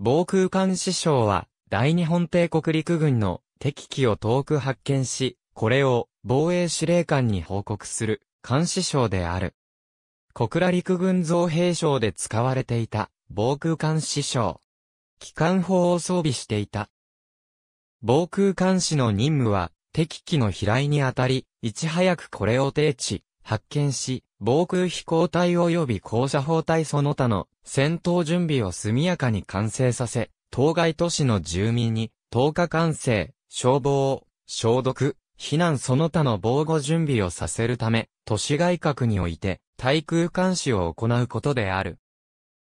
防空監視省は、大日本帝国陸軍の敵機を遠く発見し、これを防衛司令官に報告する監視省である。小倉陸軍造兵省で使われていた防空監視省。機関砲を装備していた。防空監視の任務は敵機の飛来にあたり、いち早くこれを定置、発見し、防空飛行隊及び高射砲隊その他の戦闘準備を速やかに完成させ、当該都市の住民に、10日間制、消防、消毒、避難その他の防護準備をさせるため、都市外郭において、対空監視を行うことである。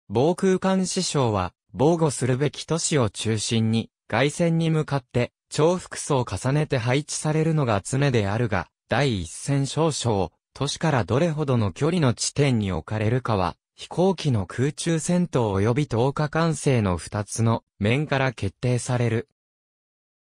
防空監視省は、防護するべき都市を中心に、外線に向かって、重複層を重ねて配置されるのが常であるが、第一線少々、都市からどれほどの距離の地点に置かれるかは、飛行機の空中戦闘及び投下管制の2つの面から決定される。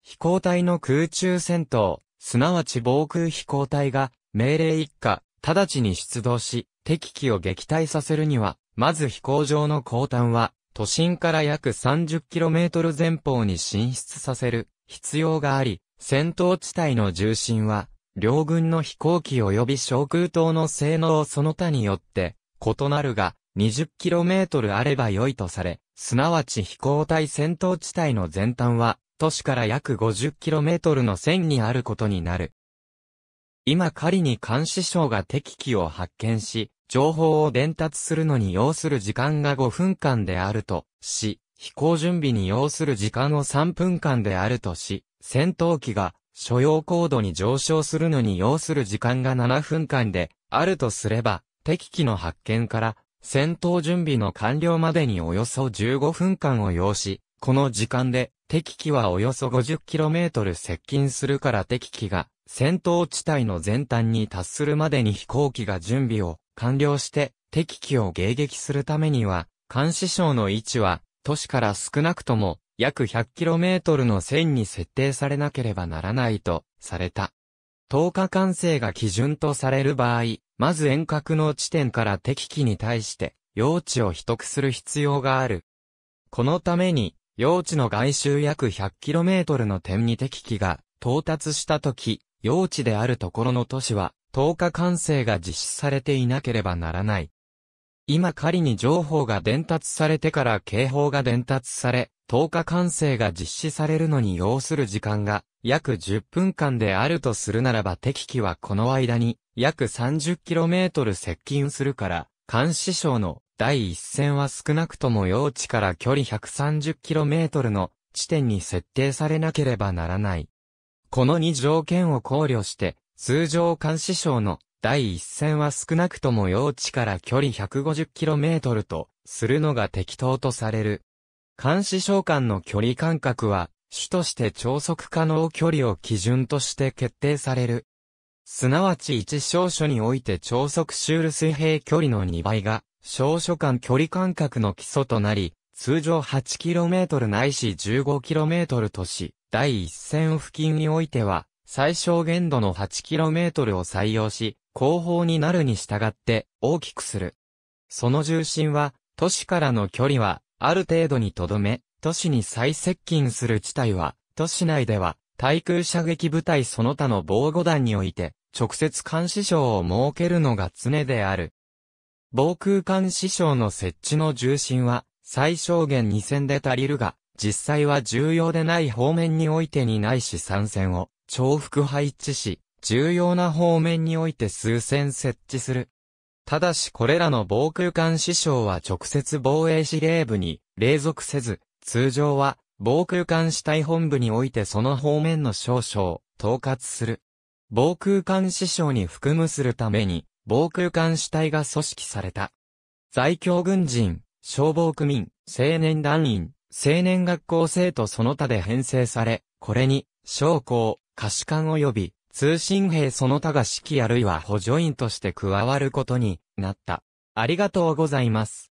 飛行隊の空中戦闘、すなわち防空飛行隊が命令一下、直ちに出動し、敵機を撃退させるには、まず飛行場の降端は、都心から約 30km 前方に進出させる必要があり、戦闘地帯の重心は両軍の飛行機及び昇空島の性能その他によって、異なるが、20km あれば良いとされ、すなわち飛行隊戦闘地帯の全端は、都市から約 50km の線にあることになる。今仮に監視省が敵機を発見し、情報を伝達するのに要する時間が5分間であるとし、飛行準備に要する時間を3分間であるとし、戦闘機が所要高度に上昇するのに要する時間が7分間であるとすれば、敵機の発見から戦闘準備の完了までにおよそ15分間を要し、この時間で敵機はおよそ 50km 接近するから敵機が戦闘地帯の前端に達するまでに飛行機が準備を完了して敵機を迎撃するためには、監視省の位置は都市から少なくとも約 100km の線に設定されなければならないとされた。10日制が基準とされる場合、まず遠隔の地点から敵機に対して用地を取得する必要がある。このために、用地の外周約 100km の点に敵機が到達したとき、用地であるところの都市は、10日制が実施されていなければならない。今仮に情報が伝達されてから警報が伝達され、10日完成が実施されるのに要する時間が約10分間であるとするならば敵機はこの間に約 30km 接近するから、監視省の第一線は少なくとも用地から距離 130km の地点に設定されなければならない。この2条件を考慮して、通常監視省の第一線は少なくとも用地から距離 150km とするのが適当とされる。監視召喚の距離間隔は、主として超速可能距離を基準として決定される。すなわち一小書において超速シュール水平距離の2倍が、小書間距離間隔の基礎となり、通常 8km ないし 15km とし、第一線付近においては、最小限度の 8km を採用し、後方になるに従って大きくする。その重心は、都市からの距離はある程度にとどめ、都市に最接近する地帯は、都市内では、対空射撃部隊その他の防護団において、直接監視省を設けるのが常である。防空監視省の設置の重心は、最小限2 0で足りるが、実際は重要でない方面においてにないし3戦を重複配置し、重要な方面において数千設置する。ただしこれらの防空艦師匠は直接防衛司令部に、隷属せず、通常は、防空艦師隊本部においてその方面の少々、統括する。防空艦師匠に服務するために、防空艦師隊が組織された。在京軍人、消防区民、青年団員、青年学校生とその他で編成され、これに、将校、可視官及び、通信兵その他が指揮あるいは補助員として加わることになった。ありがとうございます。